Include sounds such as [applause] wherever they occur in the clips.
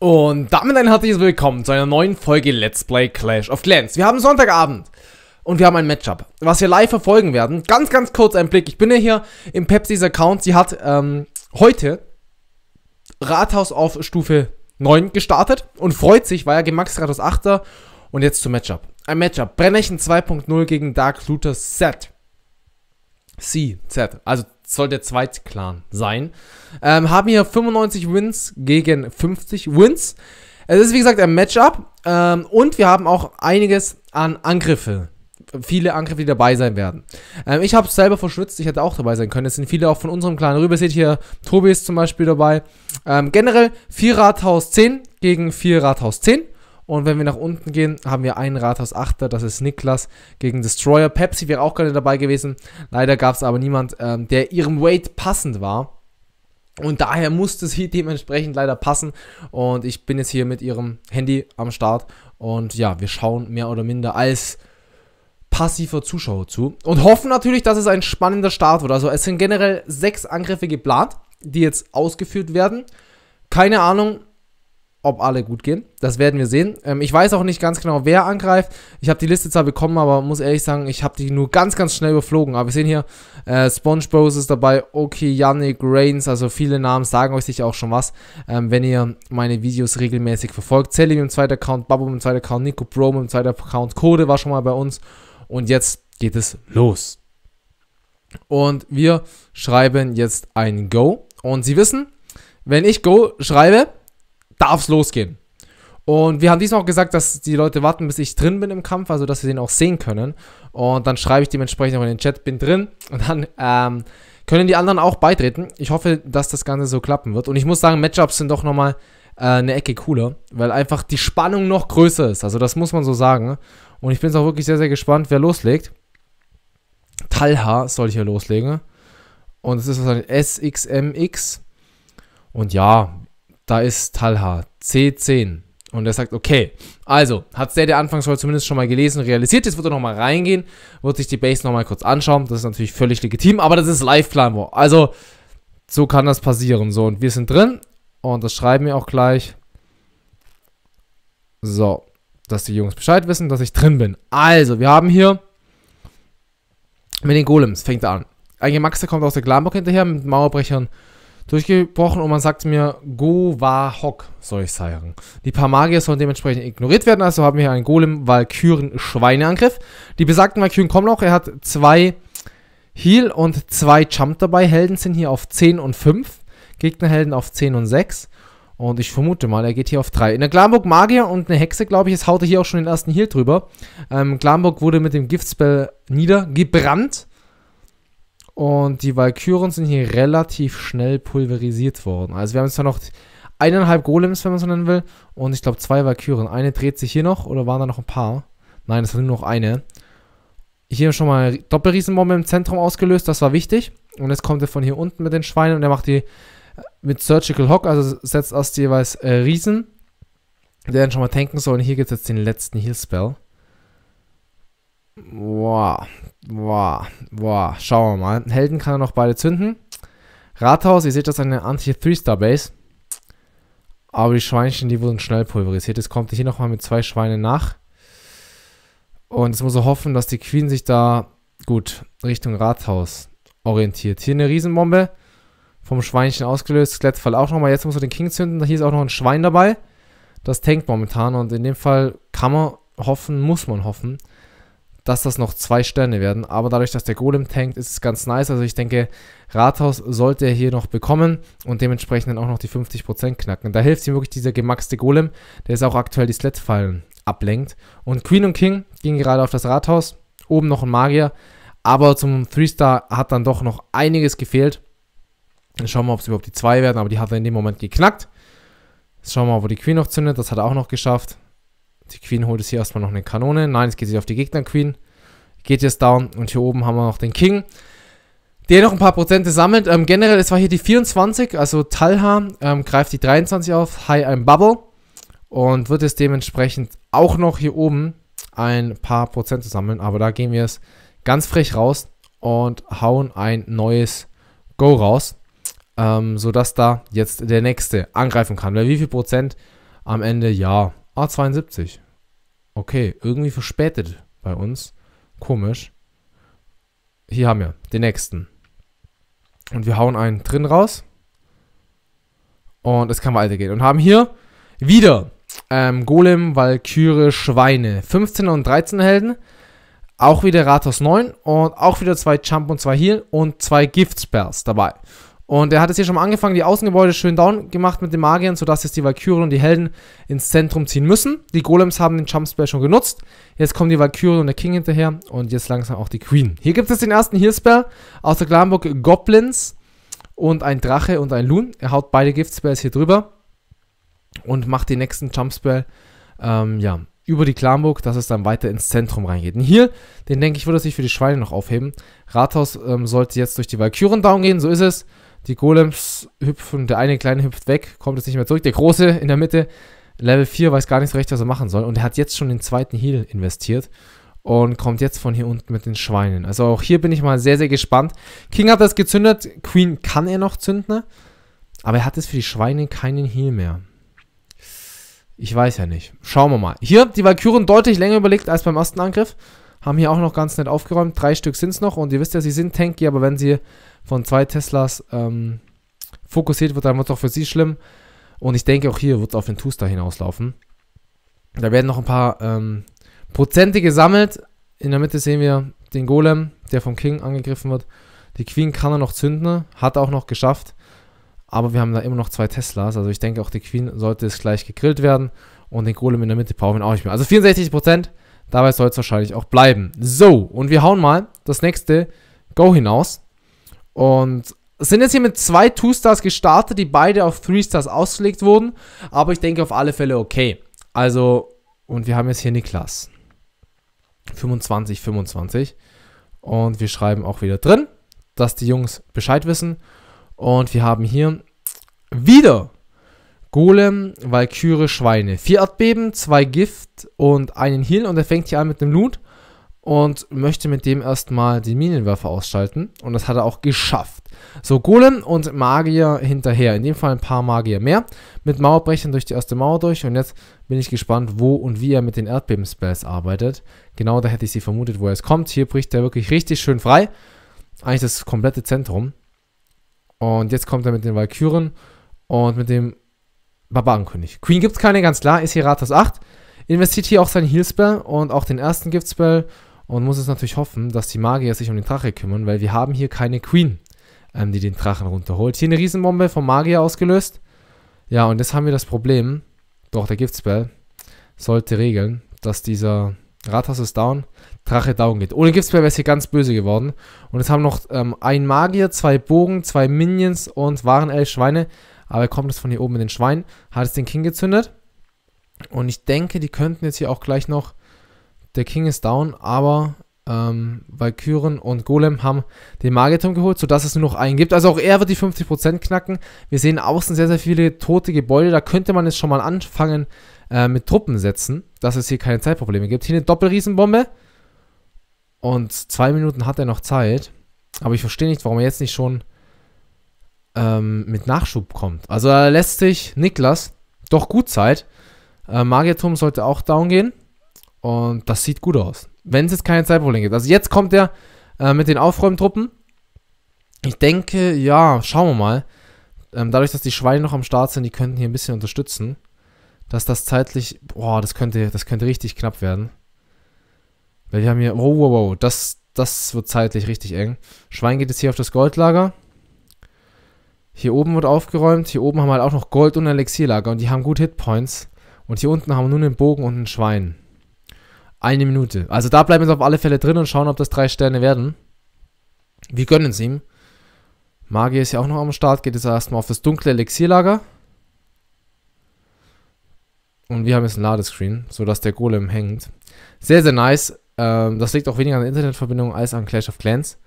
Und damit ein herzliches Willkommen zu einer neuen Folge Let's Play Clash of Clans. Wir haben Sonntagabend und wir haben ein Matchup, was wir live verfolgen werden. Ganz, ganz kurz ein Blick. Ich bin ja hier im Pepsis Account. Sie hat ähm, heute Rathaus auf Stufe 9 gestartet und freut sich, war ja gemax Rathaus 8. Und jetzt zum Matchup. Ein Matchup. Brennechen 2.0 gegen Dark Looter Z. C, Z. Also soll der zweite Clan sein. Ähm, haben hier 95 Wins gegen 50 Wins. Es ist wie gesagt ein Matchup ähm, und wir haben auch einiges an Angriffe. Viele Angriffe, die dabei sein werden. Ähm, ich habe es selber verschwitzt, ich hätte auch dabei sein können. Es sind viele auch von unserem Clan rüber. Ihr seht hier, Tobi ist zum Beispiel dabei. Ähm, generell 4 Rathaus 10 gegen 4 Rathaus 10. Und wenn wir nach unten gehen, haben wir einen Rathaus-Achter, das ist Niklas gegen Destroyer. Pepsi wäre auch gerne dabei gewesen. Leider gab es aber niemand, ähm, der ihrem Weight passend war. Und daher musste sie [laughs] dementsprechend leider passen. Und ich bin jetzt hier mit ihrem Handy am Start. Und ja, wir schauen mehr oder minder als passiver Zuschauer zu. Und hoffen natürlich, dass es ein spannender Start wird. Also es sind generell sechs Angriffe geplant, die jetzt ausgeführt werden. Keine Ahnung, ob alle gut gehen. Das werden wir sehen. Ähm, ich weiß auch nicht ganz genau, wer angreift. Ich habe die Liste zwar bekommen, aber muss ehrlich sagen, ich habe die nur ganz, ganz schnell überflogen. Aber wir sehen hier, äh, Sponge ist dabei, Oki, Yannick, Reigns, also viele Namen sagen euch sicher auch schon was, ähm, wenn ihr meine Videos regelmäßig verfolgt. Zelly mit dem zweiten Account, Babu mit dem zweiten Account, Nico Bro mit dem zweiten Account, Code war schon mal bei uns. Und jetzt geht es los. Und wir schreiben jetzt ein Go. Und Sie wissen, wenn ich Go schreibe, darf es losgehen. Und wir haben diesmal auch gesagt, dass die Leute warten, bis ich drin bin im Kampf, also dass wir den auch sehen können. Und dann schreibe ich dementsprechend auch in den Chat, bin drin. [laughs] Und dann ähm, können die anderen auch beitreten. Ich hoffe, dass das Ganze so klappen wird. Und ich muss sagen, Matchups sind doch nochmal äh, eine Ecke cooler, weil einfach die Spannung noch größer ist. Also das muss man so sagen. Ne? Und ich bin auch wirklich sehr, sehr gespannt, wer loslegt. Talha soll ich hier loslegen. Und es ist wahrscheinlich SXMX. Und ja, da ist Talha, C10. Und er sagt, okay, also hat der der anfangs zumindest schon mal gelesen, realisiert, jetzt wird er nochmal reingehen, wird sich die Base nochmal kurz anschauen, das ist natürlich völlig legitim, aber das ist Live-Plan, also so kann das passieren, so, und wir sind drin und das schreiben wir auch gleich, so, dass die Jungs Bescheid wissen, dass ich drin bin. Also, wir haben hier mit den Golems, fängt er an. eigentlich Max, der kommt aus der Glambock hinterher mit Mauerbrechern durchgebrochen und man sagt mir, Go-Wa-Hock soll ich sagen. Die paar Magier sollen dementsprechend ignoriert werden, also haben wir hier einen Golem Valkyren Schweineangriff. Die besagten Valkyren kommen noch, er hat zwei Heal und zwei Jump dabei. Helden sind hier auf 10 und 5, Gegnerhelden auf 10 und 6. Und ich vermute mal, er geht hier auf 3. In der Glamburg Magier und eine Hexe, glaube ich, es haut er hier auch schon den ersten Heal drüber. Ähm, Glamburg wurde mit dem Giftspell niedergebrannt. Und die Valkyren sind hier relativ schnell pulverisiert worden. Also wir haben zwar noch eineinhalb Golems, wenn man so nennen will. Und ich glaube zwei Valkyren. Eine dreht sich hier noch oder waren da noch ein paar? Nein, es war nur noch eine. Hier schon mal Doppelriesenbombe im Zentrum ausgelöst, das war wichtig. Und jetzt kommt er von hier unten mit den Schweinen und er macht die äh, mit Surgical Hock, also setzt erst jeweils äh, Riesen, der dann schon mal tanken soll. Und hier gibt es jetzt den letzten Heal-Spell. Boah, schauen wir mal. Helden kann er noch beide zünden. Rathaus, ihr seht, das ist eine Anti-3-Star-Base. Aber die Schweinchen, die wurden schnell pulverisiert. Jetzt kommt hier nochmal mit zwei Schweinen nach. Und jetzt muss er hoffen, dass die Queen sich da gut Richtung Rathaus orientiert. Hier eine Riesenbombe. Vom Schweinchen ausgelöst. Skelettfall auch nochmal. Jetzt muss er den King zünden. Hier ist auch noch ein Schwein dabei. Das tankt momentan. Und in dem Fall kann man hoffen, muss man hoffen, dass das noch zwei Sterne werden. Aber dadurch, dass der Golem tankt, ist es ganz nice. Also ich denke, Rathaus sollte er hier noch bekommen und dementsprechend dann auch noch die 50% knacken. Da hilft ihm wirklich dieser gemaxte Golem, der ist auch aktuell die Sledfallen ablenkt. Und Queen und King gehen gerade auf das Rathaus. Oben noch ein Magier. Aber zum 3-Star hat dann doch noch einiges gefehlt. Dann schauen wir, mal, ob es überhaupt die 2 werden, aber die hat er in dem Moment geknackt. Jetzt schauen wir mal, wo die Queen noch zündet. Das hat er auch noch geschafft. Die Queen holt jetzt hier erstmal noch eine Kanone. Nein, es geht sich auf die Gegner-Queen. Geht jetzt down. Und hier oben haben wir noch den King. Der noch ein paar Prozente sammelt. Ähm, generell, es war hier die 24, also Talha ähm, greift die 23 auf. High ein Bubble. Und wird es dementsprechend auch noch hier oben ein paar Prozente sammeln. Aber da gehen wir es ganz frech raus und hauen ein neues Go raus, ähm, sodass da jetzt der nächste angreifen kann. Weil wie viel Prozent am Ende? Ja, Ah, 72 Okay, irgendwie verspätet bei uns. Komisch. Hier haben wir den nächsten. Und wir hauen einen drin raus. Und es kann weitergehen. Und haben hier wieder ähm, Golem, Valkyrie, Schweine. 15 er und 13 er Helden. Auch wieder Rathaus 9 und auch wieder zwei Jump und zwei Heal und zwei Gift Spells dabei. Und er hat es hier schon mal angefangen, die Außengebäude schön down gemacht mit den Magiern, sodass jetzt die Valkyrien und die Helden ins Zentrum ziehen müssen. Die Golems haben den Jump Spell schon genutzt. Jetzt kommen die Valkyrien und der King hinterher und jetzt langsam auch die Queen. Hier gibt es den ersten Heal Spell aus der Glamburg Goblins und ein Drache und ein Loon. Er haut beide Gift Spells hier drüber und macht den nächsten Jump Spell. Ähm, ja, über die Klamburg, dass es dann weiter ins Zentrum reingeht. Und hier, den denke ich, würde sich für die Schweine noch aufheben. Rathaus ähm, sollte jetzt durch die Valkyren down gehen, so ist es. Die Golems hüpfen, der eine kleine hüpft weg, kommt jetzt nicht mehr zurück. Der große in der Mitte, Level 4, weiß gar nicht so recht, was er machen soll. Und er hat jetzt schon den zweiten Heal investiert und kommt jetzt von hier unten mit den Schweinen. Also auch hier bin ich mal sehr, sehr gespannt. King hat das gezündet, Queen kann er noch zünden, aber er hat jetzt für die Schweine keinen Heal mehr. Ich weiß ja nicht. Schauen wir mal. Hier, die Valkyren deutlich länger überlegt als beim ersten Angriff. Haben hier auch noch ganz nett aufgeräumt. Drei Stück sind es noch. Und ihr wisst ja, sie sind tanky, aber wenn sie von zwei Teslas ähm, fokussiert wird, dann wird es auch für sie schlimm. Und ich denke, auch hier wird es auf den Tuster hinauslaufen. Da werden noch ein paar ähm, Prozente gesammelt. In der Mitte sehen wir den Golem, der vom King angegriffen wird. Die Queen kann er noch zünden, hat er auch noch geschafft. Aber wir haben da immer noch zwei Teslas. Also ich denke, auch die Queen sollte es gleich gegrillt werden. Und den Golem in der Mitte brauchen wir auch nicht mehr. Also 64%, dabei soll es wahrscheinlich auch bleiben. So, und wir hauen mal das nächste Go hinaus. Und sind jetzt hier mit zwei Two-Stars gestartet, die beide auf Three-Stars ausgelegt wurden. Aber ich denke auf alle Fälle okay. Also, und wir haben jetzt hier Niklas. 25, 25. Und wir schreiben auch wieder drin, dass die Jungs Bescheid wissen. Und wir haben hier wieder Golem, Valkyrie, Schweine. Vier Erdbeben, zwei Gift und einen Heal. Und er fängt hier an mit einem Loot und möchte mit dem erstmal den Minenwerfer ausschalten. Und das hat er auch geschafft. So, Golem und Magier hinterher. In dem Fall ein paar Magier mehr. Mit Mauerbrechern durch die erste Mauer durch. Und jetzt bin ich gespannt, wo und wie er mit den Erdbeben-Spells arbeitet. Genau da hätte ich sie vermutet, wo er es kommt. Hier bricht er wirklich richtig schön frei. Eigentlich das komplette Zentrum. Und jetzt kommt er mit den Valkyren und mit dem Barbarenkönig. Queen gibt es keine, ganz klar. Ist hier Ratas 8. Investiert hier auch seinen Heal-Spell und auch den ersten Gift-Spell und muss es natürlich hoffen, dass die Magier sich um den Drache kümmern, weil wir haben hier keine Queen, ähm, die den Drachen runterholt. Hier eine Riesenbombe vom Magier ausgelöst. Ja, und jetzt haben wir das Problem, doch der Giftspell sollte regeln, dass dieser Rathaus ist down, Drache down geht. Ohne Giftspell wäre es hier ganz böse geworden. Und jetzt haben noch ähm, ein Magier, zwei Bogen, zwei Minions und waren elf Schweine. Aber er kommt jetzt von hier oben in den Schwein, hat jetzt den King gezündet. Und ich denke, die könnten jetzt hier auch gleich noch der King ist down, aber ähm, Valkyren und Golem haben den Mageturm geholt, sodass es nur noch einen gibt. Also auch er wird die 50% knacken. Wir sehen außen sehr, sehr viele tote Gebäude. Da könnte man jetzt schon mal anfangen äh, mit Truppen setzen, dass es hier keine Zeitprobleme gibt. Hier eine Doppelriesenbombe. Und zwei Minuten hat er noch Zeit. Aber ich verstehe nicht, warum er jetzt nicht schon ähm, mit Nachschub kommt. Also da lässt sich Niklas doch gut Zeit. Äh, Magierturm sollte auch down gehen. Und das sieht gut aus. Wenn es jetzt keine Zeitprobleme gibt. Also jetzt kommt er äh, mit den Aufräumtruppen. Ich denke, ja, schauen wir mal. Ähm, dadurch, dass die Schweine noch am Start sind, die könnten hier ein bisschen unterstützen. Dass das zeitlich, boah, das könnte, das könnte richtig knapp werden. Weil wir haben hier, wow, wow, wow, das, das wird zeitlich richtig eng. Schwein geht jetzt hier auf das Goldlager. Hier oben wird aufgeräumt. Hier oben haben wir halt auch noch Gold und Elixierlager und die haben gut Hitpoints. Und hier unten haben wir nur einen Bogen und ein Schwein. Eine Minute. Also da bleiben wir jetzt auf alle Fälle drin und schauen, ob das drei Sterne werden. Wir gönnen es ihm. Magie ist ja auch noch am Start. Geht jetzt erstmal auf das dunkle Elixierlager. Und wir haben jetzt ein Ladescreen, sodass der Golem hängt. Sehr, sehr nice. Ähm, das liegt auch weniger an der Internetverbindung als an Clash of Clans.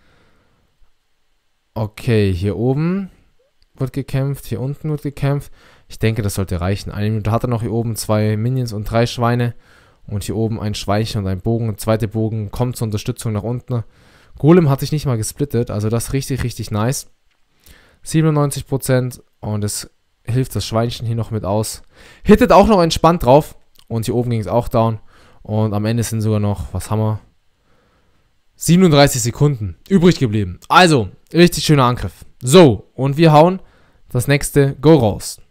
Okay, hier oben wird gekämpft, hier unten wird gekämpft. Ich denke, das sollte reichen. Eine Minute hat er noch hier oben, zwei Minions und drei Schweine. Und hier oben ein Schweichen und ein Bogen. Der zweite Bogen kommt zur Unterstützung nach unten. Golem hat sich nicht mal gesplittet, also das ist richtig, richtig nice. 97% und es hilft das Schweinchen hier noch mit aus. Hittet auch noch entspannt drauf und hier oben ging es auch down. Und am Ende sind sogar noch, was haben wir? 37 Sekunden übrig geblieben. Also, richtig schöner Angriff. So, und wir hauen das nächste Go raus.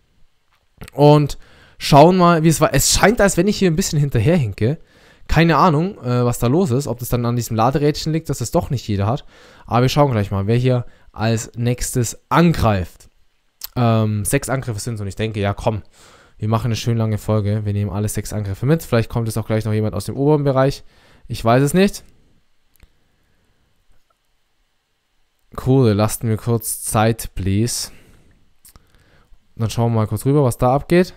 Und schauen mal, wie es war. Es scheint, als wenn ich hier ein bisschen hinterherhinke. Keine Ahnung, äh, was da los ist, ob das dann an diesem Laderädchen liegt, dass das doch nicht jeder hat. Aber wir schauen gleich mal, wer hier als nächstes angreift. Ähm, sechs Angriffe sind es und ich denke, ja komm, wir machen eine schön lange Folge. Wir nehmen alle sechs Angriffe mit. Vielleicht kommt es auch gleich noch jemand aus dem oberen Bereich. Ich weiß es nicht. Cool, lassen wir kurz Zeit, please. Dann schauen wir mal kurz rüber, was da abgeht.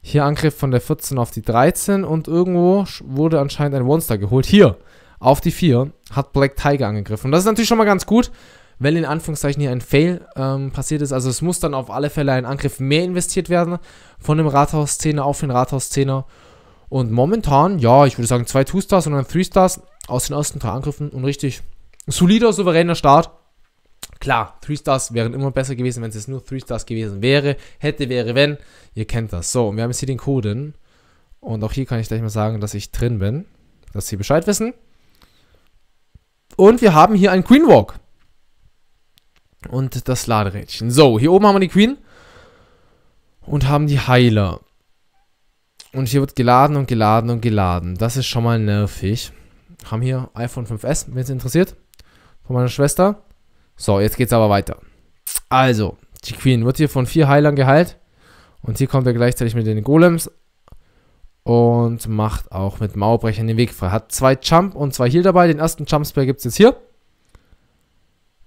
Hier Angriff von der 14 auf die 13 und irgendwo wurde anscheinend ein One-Star geholt. Hier, auf die 4 hat Black Tiger angegriffen. Und das ist natürlich schon mal ganz gut, wenn in Anführungszeichen hier ein Fail ähm, passiert ist. Also es muss dann auf alle Fälle ein Angriff mehr investiert werden von dem Rathaus-Szene auf den Rathaus-Szene. Und momentan, ja, ich würde sagen zwei Two-Stars und dann Three-Stars aus den ersten drei Angriffen und richtig solider, souveräner Start Klar, 3 Stars wären immer besser gewesen, wenn es jetzt nur 3 Stars gewesen wäre. Hätte, wäre, wenn. Ihr kennt das. So, und wir haben jetzt hier den Code. Und auch hier kann ich gleich mal sagen, dass ich drin bin. Dass Sie Bescheid wissen. Und wir haben hier einen Queen Walk. Und das Laderädchen. So, hier oben haben wir die Queen. Und haben die Heiler. Und hier wird geladen und geladen und geladen. Das ist schon mal nervig. Haben hier iPhone 5S, wenn es interessiert. Von meiner Schwester. So, jetzt geht's aber weiter. Also, die Queen wird hier von vier Heilern geheilt. Und hier kommt er gleichzeitig mit den Golems. Und macht auch mit Mauerbrechern den Weg frei. Hat zwei Jump und zwei Heal dabei. Den ersten Jump-Spell gibt es jetzt hier.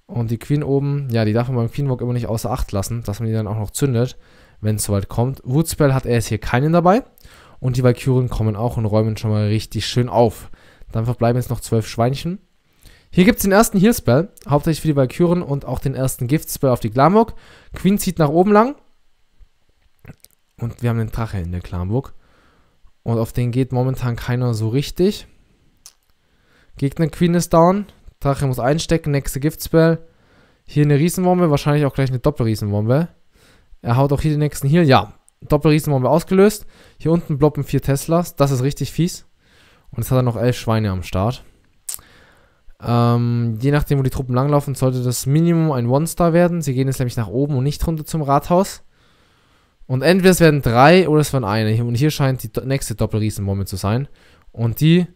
Und die Queen oben, ja, die darf man beim Queenwalk immer nicht außer Acht lassen, dass man die dann auch noch zündet, wenn es soweit kommt. Woodspell hat er jetzt hier keinen dabei. Und die Valkyren kommen auch und räumen schon mal richtig schön auf. Dann verbleiben jetzt noch zwölf Schweinchen. Hier gibt es den ersten Heal-Spell, hauptsächlich für die Valkyren und auch den ersten Gift-Spell auf die Glamburg. Queen zieht nach oben lang. Und wir haben den Drache in der Glamburg. Und auf den geht momentan keiner so richtig. Gegner Queen ist down. Drache muss einstecken, nächste Gift-Spell. Hier eine Riesenbombe, wahrscheinlich auch gleich eine Doppelriesenbombe. Er haut auch hier den nächsten Heal. Ja, Doppelriesenbombe ausgelöst. Hier unten bloppen vier Teslas. Das ist richtig fies. Und jetzt hat er noch elf Schweine am Start. Ähm, je nachdem, wo die Truppen langlaufen, sollte das Minimum ein One-Star werden. Sie gehen jetzt nämlich nach oben und nicht runter zum Rathaus. Und entweder es werden drei oder es werden eine. Und hier scheint die nächste Doppelriesenbombe zu sein. Und die.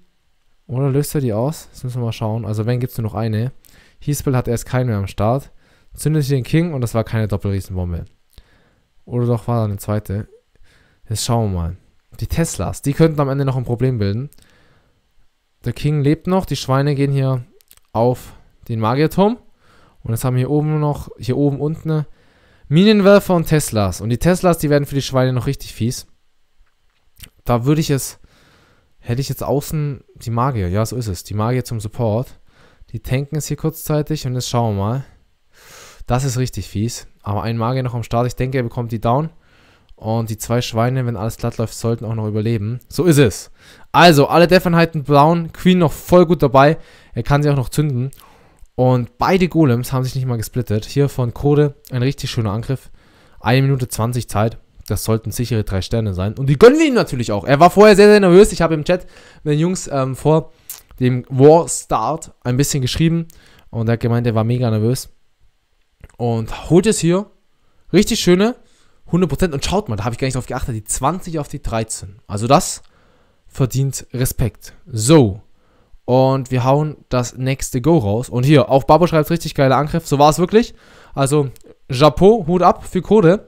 Oder löst er die aus? Jetzt müssen wir mal schauen. Also, wenn gibt es nur noch eine. Hiespel hat erst keinen mehr am Start. Zündet Zündete den King und das war keine Doppelriesenbombe. Oder doch war da eine zweite. Jetzt schauen wir mal. Die Teslas, die könnten am Ende noch ein Problem bilden. Der King lebt noch, die Schweine gehen hier auf den Magierturm. Und jetzt haben wir hier oben noch, hier oben unten, ne, Minenwerfer und Teslas. Und die Teslas, die werden für die Schweine noch richtig fies. Da würde ich es, hätte ich jetzt außen die Magier, ja, so ist es, die Magier zum Support. Die tanken es hier kurzzeitig und jetzt schauen wir mal. Das ist richtig fies. Aber ein Magier noch am Start. Ich denke, er bekommt die down. Und die zwei Schweine, wenn alles glatt läuft, sollten auch noch überleben. So ist es. Also, alle Dev-Einheiten Brown, Queen noch voll gut dabei. Er kann sie auch noch zünden. Und beide Golems haben sich nicht mal gesplittet. Hier von Code ein richtig schöner Angriff. 1 Minute 20 Zeit. Das sollten sichere drei Sterne sein. Und die gönnen wir ihm natürlich auch. Er war vorher sehr, sehr nervös. Ich habe im Chat mit den Jungs ähm, vor dem War Start ein bisschen geschrieben. Und er hat gemeint, er war mega nervös. Und holt es hier. Richtig schöne 100%. Und schaut mal, da habe ich gar nicht drauf geachtet. Die 20 auf die 13. Also das verdient Respekt. So. Und wir hauen das nächste Go raus. Und hier, auch Babo schreibt richtig geiler Angriff. So war es wirklich. Also, Chapeau, Hut ab für Code.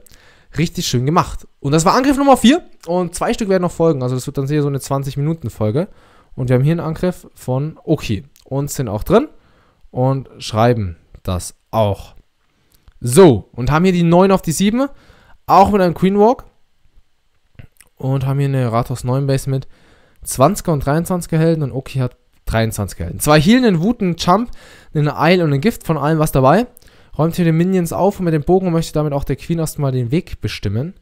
Richtig schön gemacht. Und das war Angriff Nummer 4. Und zwei Stück werden noch folgen. Also, das wird dann hier so eine 20-Minuten-Folge. Und wir haben hier einen Angriff von Oki. Und sind auch drin. Und schreiben das auch. So. Und haben hier die 9 auf die 7. Auch mit einem Queen Walk. Und haben hier eine Rathaus 9 Base mit 20er und 23er Helden und Oki hat 23 er Helden. Zwei Healen, einen Wut, einen Jump, einen Eil und einen Gift, von allem was dabei. Räumt hier den Minions auf und mit dem Bogen möchte damit auch der Queen erstmal den Weg bestimmen.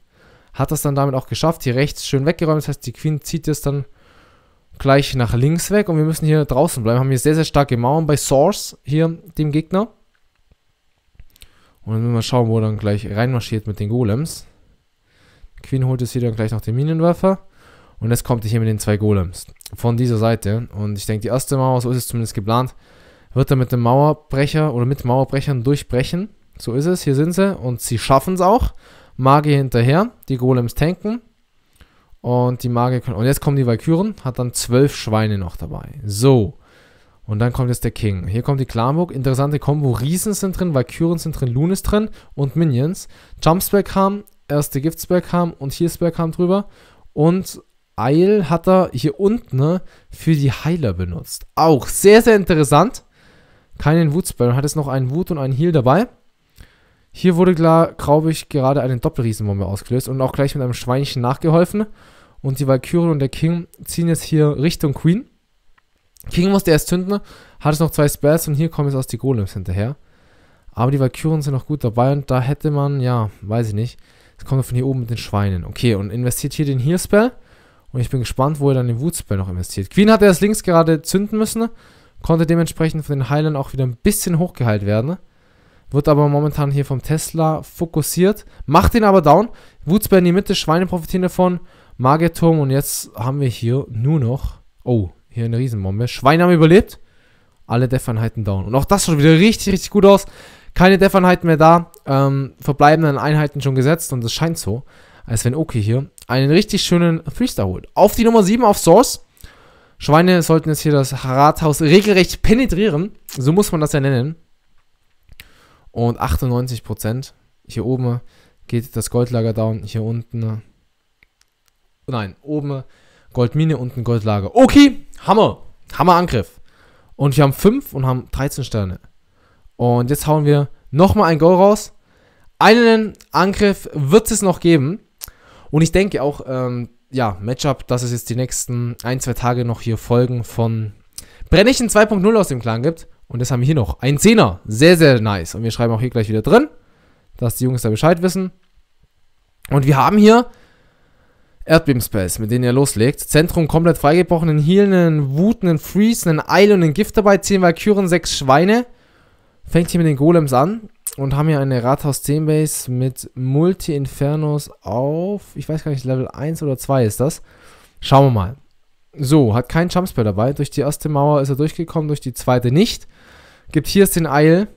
Hat das dann damit auch geschafft, hier rechts schön weggeräumt, das heißt die Queen zieht jetzt dann gleich nach links weg und wir müssen hier draußen bleiben. Haben hier sehr, sehr starke Mauern bei Source, hier dem Gegner. Und dann müssen mal schauen, wo er dann gleich reinmarschiert mit den Golems. Queen holt es hier dann gleich noch den Minenwerfer. Und jetzt kommt ihr hier mit den zwei Golems von dieser Seite. Und ich denke, die erste Mauer, so ist es zumindest geplant, wird er mit dem Mauerbrecher oder mit Mauerbrechern durchbrechen. So ist es, hier sind sie und sie schaffen es auch. Magie hinterher, die Golems tanken und die Magie können... Und jetzt kommen die Valkyren, hat dann zwölf Schweine noch dabei. So, und dann kommt jetzt der King. Hier kommt die Klarburg, interessante Kombo. Riesen sind drin, Valkyren sind drin, Lunis drin und Minions. Jumpspell kam, erste Giftspell kam und hier Spell kam drüber und Eil hat er hier unten ne, für die Heiler benutzt. Auch sehr, sehr interessant. Keinen Wutspell. Hat es noch einen Wut und einen Heal dabei. Hier wurde, glaube ich, gerade eine Doppelriesenbombe ausgelöst und auch gleich mit einem Schweinchen nachgeholfen. Und die Valkyrie und der King ziehen jetzt hier Richtung Queen. King musste erst zünden, hat es noch zwei Spells und hier kommen jetzt aus die Golems hinterher. Aber die Valkyren sind noch gut dabei und da hätte man, ja, weiß ich nicht. Es kommt von hier oben mit den Schweinen. Okay, und investiert hier den Heal-Spell. Und ich bin gespannt, wo er dann den Woodspell noch investiert. Queen hat erst links gerade zünden müssen. Konnte dementsprechend von den Heilern auch wieder ein bisschen hochgeheilt werden. Wird aber momentan hier vom Tesla fokussiert. Macht ihn aber down. Woodspell in die Mitte, Schweine profitieren davon. Mageturm und jetzt haben wir hier nur noch... Oh, hier eine Riesenbombe. Schweine haben überlebt. Alle Def-Einheiten down. Und auch das schaut wieder richtig, richtig gut aus. Keine Def-Einheiten mehr da. Ähm, verbleibenden Einheiten schon gesetzt und das scheint so als wenn Oki hier, einen richtig schönen Freestyle holt. Auf die Nummer 7 auf Source. Schweine sollten jetzt hier das Rathaus regelrecht penetrieren. So muss man das ja nennen. Und 98%. Hier oben geht das Goldlager down. Hier unten. Nein, oben Goldmine, unten Goldlager. Okay, Hammer. Hammerangriff. Und wir haben 5 und haben 13 Sterne. Und jetzt hauen wir nochmal ein Goal raus. Einen Angriff wird es noch geben. Und ich denke auch, ähm, ja, Matchup, dass es jetzt die nächsten ein, zwei Tage noch hier Folgen von Brennichen 2.0 aus dem Clan gibt. Und das haben wir hier noch. Ein Zehner. Sehr, sehr nice. Und wir schreiben auch hier gleich wieder drin, dass die Jungs da Bescheid wissen. Und wir haben hier Erdbeben-Spells, mit denen er loslegt. Zentrum komplett freigebrochen, einen Heal, einen Wut, einen Freeze, einen Eil und einen Gift dabei. Zehn Valkyren, sechs Schweine. Fängt hier mit den Golems an und haben hier eine Rathaus 10 Base mit Multi-Infernos auf, ich weiß gar nicht, Level 1 oder 2 ist das. Schauen wir mal. So, hat keinen Jumpspell dabei. Durch die erste Mauer ist er durchgekommen, durch die zweite nicht. Gibt hier es den Eil.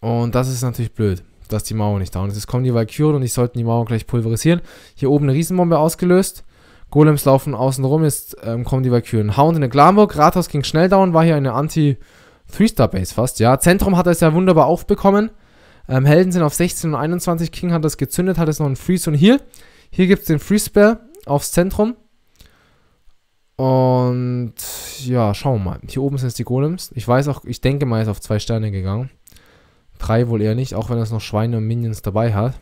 Und das ist natürlich blöd, dass die Mauer nicht down ist. Jetzt kommen die Valkyren und ich sollten die Mauer gleich pulverisieren. Hier oben eine Riesenbombe ausgelöst. Golems laufen außen rum, jetzt ähm, kommen die Valkyren. Hound in der Glamburg, Rathaus ging schnell down, war hier eine Anti- Three-Star-Base fast, ja. Zentrum hat er es ja wunderbar aufbekommen. Ähm, Helden sind auf 16 und 21. King hat das gezündet, hat es noch einen Freeze. Und hier, hier gibt es den Freeze-Spare aufs Zentrum. Und ja, schauen wir mal. Hier oben sind es die Golems. Ich weiß auch, ich denke mal, er ist auf zwei Sterne gegangen. Drei wohl eher nicht, auch wenn er noch Schweine und Minions dabei hat.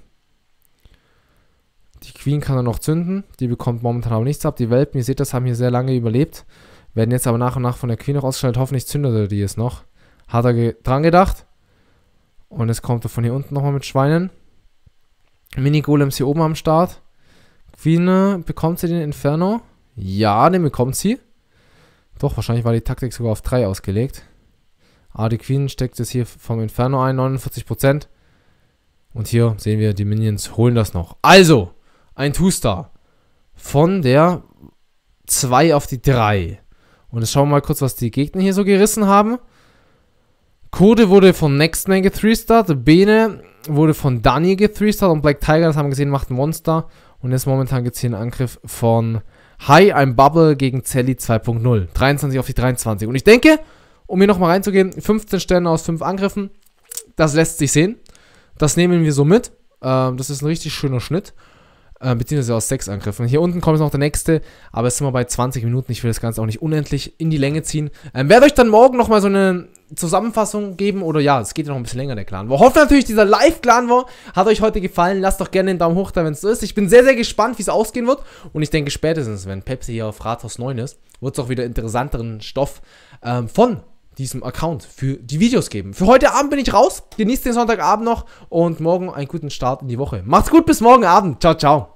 Die Queen kann er noch zünden. Die bekommt momentan aber nichts ab. Die Welpen, ihr seht, das haben hier sehr lange überlebt. Werden jetzt aber nach und nach von der Queen rausgestellt. Hoffentlich zündet er die jetzt noch. Hat er ge dran gedacht. Und jetzt kommt er von hier unten nochmal mit Schweinen. Mini-Golems hier oben am Start. Queen, äh, bekommt sie den Inferno? Ja, den bekommt sie. Doch, wahrscheinlich war die Taktik sogar auf 3 ausgelegt. Ah, die Queen steckt jetzt hier vom Inferno ein, 49%. Und hier sehen wir, die Minions holen das noch. Also, ein Two-Star. Von der 2 auf die 3. Und jetzt schauen wir mal kurz, was die Gegner hier so gerissen haben. Code wurde von Nextman gethreestart, Bene wurde von Dani gethreestart und Black Tiger, das haben wir gesehen, macht ein Monster. Und jetzt momentan gibt es hier einen Angriff von High, ein Bubble gegen Zelly 2.0. 23 auf die 23. Und ich denke, um hier nochmal reinzugehen, 15 Sterne aus 5 Angriffen, das lässt sich sehen. Das nehmen wir so mit. Ähm, das ist ein richtig schöner Schnitt äh, beziehungsweise aus sechs Angriffen. Hier unten kommt noch der nächste, aber jetzt sind wir bei 20 Minuten. Ich will das Ganze auch nicht unendlich in die Länge ziehen. Ähm, werde euch dann morgen nochmal so eine Zusammenfassung geben oder ja, es geht ja noch ein bisschen länger, der Clan War. Hoffe natürlich, dieser Live-Clan War hat euch heute gefallen. Lasst doch gerne den Daumen hoch da, wenn es so ist. Ich bin sehr, sehr gespannt, wie es ausgehen wird und ich denke spätestens, wenn Pepsi hier auf Rathaus 9 ist, wird es auch wieder interessanteren Stoff ähm, von diesem Account für die Videos geben. Für heute Abend bin ich raus. Genießt den Sonntagabend noch und morgen einen guten Start in die Woche. Macht's gut, bis morgen Abend. Ciao, ciao.